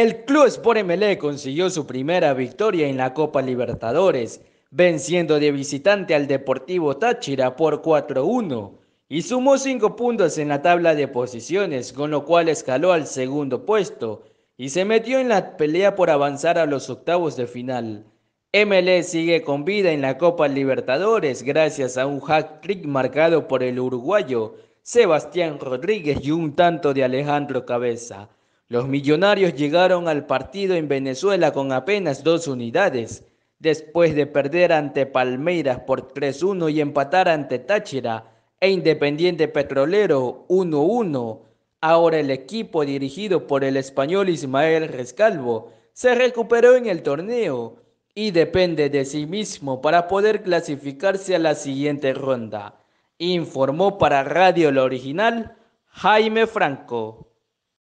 El club Sport MLE consiguió su primera victoria en la Copa Libertadores, venciendo de visitante al Deportivo Táchira por 4-1 y sumó 5 puntos en la tabla de posiciones, con lo cual escaló al segundo puesto y se metió en la pelea por avanzar a los octavos de final. MLE sigue con vida en la Copa Libertadores gracias a un hat trick marcado por el uruguayo Sebastián Rodríguez y un tanto de Alejandro Cabeza. Los millonarios llegaron al partido en Venezuela con apenas dos unidades, después de perder ante Palmeiras por 3-1 y empatar ante Táchira e Independiente Petrolero 1-1. Ahora el equipo dirigido por el español Ismael Rescalvo se recuperó en el torneo y depende de sí mismo para poder clasificarse a la siguiente ronda, informó para Radio La Original Jaime Franco.